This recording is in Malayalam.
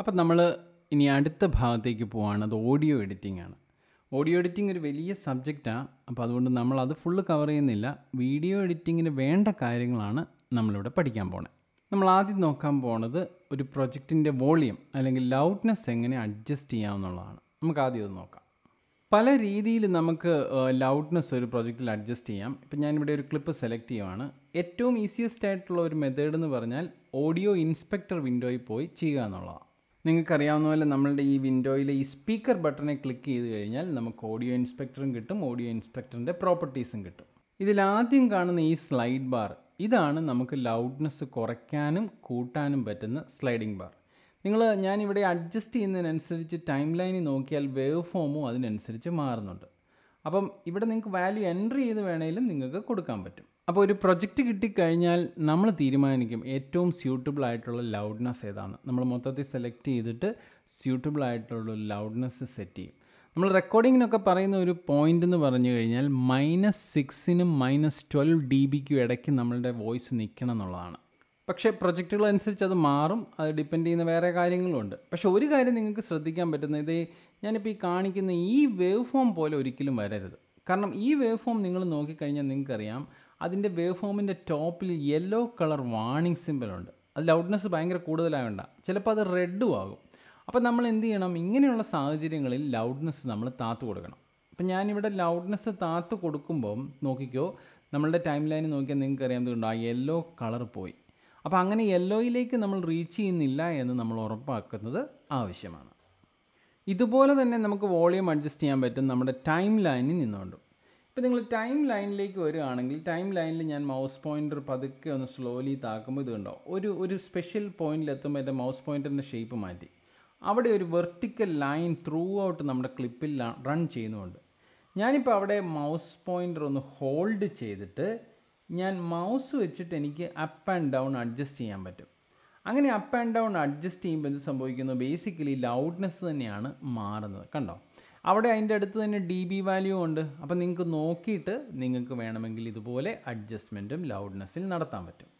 അപ്പം നമ്മൾ ഇനി അടുത്ത ഭാഗത്തേക്ക് പോവാണ് അത് ഓഡിയോ എഡിറ്റിംഗ് ആണ് ഓഡിയോ എഡിറ്റിംഗ് ഒരു വലിയ സബ്ജക്റ്റാണ് അപ്പോൾ അതുകൊണ്ട് നമ്മൾ അത് ഫുള്ള് കവർ ചെയ്യുന്നില്ല വീഡിയോ എഡിറ്റിങ്ങിന് വേണ്ട കാര്യങ്ങളാണ് നമ്മളിവിടെ പഠിക്കാൻ പോണേ നമ്മൾ ആദ്യം നോക്കാൻ പോണത് ഒരു പ്രൊജക്റ്റിൻ്റെ വോളിയം അല്ലെങ്കിൽ ലൗഡ്നെസ് എങ്ങനെ അഡ്ജസ്റ്റ് ചെയ്യാമെന്നുള്ളതാണ് നമുക്ക് ആദ്യം അത് നോക്കാം പല രീതിയിൽ നമുക്ക് ലൗഡ്നെസ് ഒരു പ്രൊജക്റ്റിൽ അഡ്ജസ്റ്റ് ചെയ്യാം ഇപ്പം ഞാനിവിടെ ഒരു ക്ലിപ്പ് സെലക്ട് ചെയ്യുവാണ് ഏറ്റവും ഈസിയസ്റ്റ് ആയിട്ടുള്ള ഒരു മെത്തേഡ് എന്ന് പറഞ്ഞാൽ ഓഡിയോ ഇൻസ്പെക്ടർ വിൻഡോയിൽ പോയി ചെയ്യുക എന്നുള്ളതാണ് നിങ്ങൾക്കറിയാവുന്ന പോലെ നമ്മളുടെ ഈ വിൻഡോയിലെ ഈ സ്പീക്കർ ബട്ടണെ ക്ലിക്ക് ചെയ്ത് കഴിഞ്ഞാൽ നമുക്ക് ഓഡിയോ ഇൻസ്പെക്ടറും കിട്ടും ഓഡിയോ ഇൻസ്പെക്ടറിൻ്റെ പ്രോപ്പർട്ടീസും കിട്ടും ഇതിൽ ആദ്യം കാണുന്ന ഈ സ്ലൈഡ് ബാർ ഇതാണ് നമുക്ക് ലൗഡ്നെസ് കുറയ്ക്കാനും കൂട്ടാനും പറ്റുന്ന സ്ലൈഡിംഗ് ബാർ നിങ്ങൾ ഞാനിവിടെ അഡ്ജസ്റ്റ് ചെയ്യുന്നതിനനുസരിച്ച് ടൈം ലൈനിൽ നോക്കിയാൽ വേവ് ഫോമും അതിനനുസരിച്ച് മാറുന്നുണ്ട് അപ്പം ഇവിടെ നിങ്ങൾക്ക് വാല്യൂ എൻട്രി ചെയ്ത് വേണമെങ്കിലും നിങ്ങൾക്ക് കൊടുക്കാൻ പറ്റും അപ്പോൾ ഒരു പ്രൊജക്റ്റ് കിട്ടിക്കഴിഞ്ഞാൽ നമ്മൾ തീരുമാനിക്കും ഏറ്റവും സ്യൂട്ടബിൾ ആയിട്ടുള്ള ലൗഡ്നെസ് ഏതാണ് നമ്മൾ മൊത്തത്തിൽ സെലക്ട് ചെയ്തിട്ട് സ്യൂട്ടബിൾ ആയിട്ടുള്ള ലൗഡ്നെസ് സെറ്റ് ചെയ്യും നമ്മൾ റെക്കോർഡിങ്ങിനൊക്കെ പറയുന്ന ഒരു പോയിൻ്റ് എന്ന് പറഞ്ഞു കഴിഞ്ഞാൽ മൈനസ് സിക്സിനും മൈനസ് ട്വൽവ് ഡി ബിക്കും ഇടയ്ക്ക് നമ്മളുടെ വോയിസ് നിൽക്കണം എന്നുള്ളതാണ് പക്ഷേ പ്രൊജക്റ്റുകൾ അനുസരിച്ച് അത് മാറും അത് ഡിപ്പെൻഡ് ചെയ്യുന്ന വേറെ കാര്യങ്ങളുമുണ്ട് പക്ഷേ ഒരു കാര്യം നിങ്ങൾക്ക് ശ്രദ്ധിക്കാൻ പറ്റുന്നത് ഇത് ഞാനിപ്പോൾ ഈ കാണിക്കുന്ന ഈ വേവ് ഫോം പോലെ ഒരിക്കലും വരരുത് കാരണം ഈ വേവ് ഫോം നിങ്ങൾ നോക്കിക്കഴിഞ്ഞാൽ നിങ്ങൾക്കറിയാം അതിൻ്റെ വേവ് ഫോമിൻ്റെ ടോപ്പിൽ യെല്ലോ കളർ വാണിംഗ് സിമ്പിളുണ്ട് അത് ലൗഡ്നെസ് ഭയങ്കര കൂടുതലായതുകൊണ്ട് ചിലപ്പോൾ അത് റെഡും ആകും അപ്പോൾ നമ്മൾ എന്ത് ചെയ്യണം ഇങ്ങനെയുള്ള സാഹചര്യങ്ങളിൽ ലൗഡ്നെസ് നമ്മൾ താത്ത് കൊടുക്കണം അപ്പം ഞാനിവിടെ ലൗഡ്നെസ് താത്ത് കൊടുക്കുമ്പം നോക്കിക്കോ നമ്മളുടെ ടൈം ലൈൻ നോക്കിയാൽ നിങ്ങൾക്ക് അറിയാം കണ്ടോ ആ യെല്ലോ കളർ പോയി അപ്പോൾ അങ്ങനെ യെല്ലോയിലേക്ക് നമ്മൾ റീച്ച് ചെയ്യുന്നില്ല എന്ന് നമ്മൾ ഉറപ്പാക്കുന്നത് ആവശ്യമാണ് ഇതുപോലെ തന്നെ നമുക്ക് വോളിയം അഡ്ജസ്റ്റ് ചെയ്യാൻ പറ്റും നമ്മുടെ ടൈം ലൈനിൽ നിന്നുകൊണ്ട് ഇപ്പോൾ നിങ്ങൾ ടൈം ലൈനിലേക്ക് വരികയാണെങ്കിൽ ടൈം ലൈനിൽ ഞാൻ മൗസ് പോയിൻ്റർ പതുക്കെ ഒന്ന് സ്ലോലി താക്കുമ്പോൾ ഇത് കണ്ടോ ഒരു ഒരു സ്പെഷ്യൽ പോയിന്റിൽ എത്തുമ്പോൾ എൻ്റെ മൗസ് പോയിൻ്ററിൻ്റെ ഷേപ്പ് മാറ്റി അവിടെ ഒരു വെർട്ടിക്കൽ ലൈൻ ത്രൂ ഔട്ട് നമ്മുടെ ക്ലിപ്പിൽ റൺ ചെയ്യുന്നുണ്ട് ഞാനിപ്പോൾ അവിടെ മൗസ് പോയിൻ്റർ ഒന്ന് ഹോൾഡ് ചെയ്തിട്ട് ഞാൻ മൗസ് വെച്ചിട്ട് എനിക്ക് അപ്പ് ആൻഡ് ഡൗൺ അഡ്ജസ്റ്റ് ചെയ്യാൻ പറ്റും അങ്ങനെ അപ്പ് ആൻഡ് ഡൗൺ അഡ്ജസ്റ്റ് ചെയ്യുമ്പോൾ എന്ത് സംഭവിക്കുന്നു ബേസിക്കലി ലൗഡ്നെസ് തന്നെയാണ് മാറുന്നത് കണ്ടോ അവിടെ അതിൻ്റെ അടുത്ത് തന്നെ ഡി ബി വാല്യൂ ഉണ്ട് അപ്പോൾ നിങ്ങൾക്ക് നോക്കിയിട്ട് നിങ്ങൾക്ക് വേണമെങ്കിൽ ഇതുപോലെ അഡ്ജസ്റ്റ്മെൻറ്റും ലൗഡ്നെസ്സിൽ നടത്താൻ പറ്റും